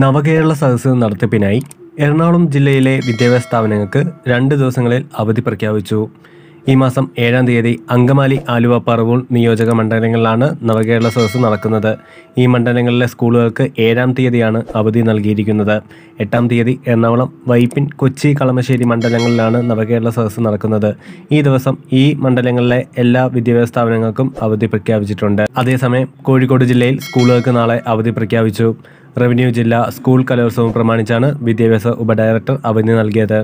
നവകേരള സദസ്സ് നടത്തിപ്പിനായി എറണാകുളം ജില്ലയിലെ വിദ്യാഭ്യാസ സ്ഥാപനങ്ങൾക്ക് രണ്ട് ദിവസങ്ങളിൽ അവധി പ്രഖ്യാപിച്ചു ഈ മാസം ഏഴാം തീയതി അങ്കമാലി ആലുവ പറവൂൾ നിയോജക മണ്ഡലങ്ങളിലാണ് നവകേരള സദസ്സ് നടക്കുന്നത് ഈ മണ്ഡലങ്ങളിലെ സ്കൂളുകൾക്ക് ഏഴാം തീയതിയാണ് അവധി നൽകിയിരിക്കുന്നത് എട്ടാം തീയതി എറണാകുളം വൈപ്പിൻ കൊച്ചി കളമശ്ശേരി മണ്ഡലങ്ങളിലാണ് നവകേരള സദസ്സ് നടക്കുന്നത് ഈ ദിവസം ഈ മണ്ഡലങ്ങളിലെ എല്ലാ വിദ്യാഭ്യാസ സ്ഥാപനങ്ങൾക്കും അവധി പ്രഖ്യാപിച്ചിട്ടുണ്ട് അതേസമയം കോഴിക്കോട് ജില്ലയിൽ സ്കൂളുകൾക്ക് നാളെ അവധി പ്രഖ്യാപിച്ചു റവന്യൂ ജില്ലാ സ്കൂൾ കലോത്സവം പ്രമാണിച്ചാണ് വിദ്യാഭ്യാസ ഉപഡയറക്ടർ അവധി നൽകിയത്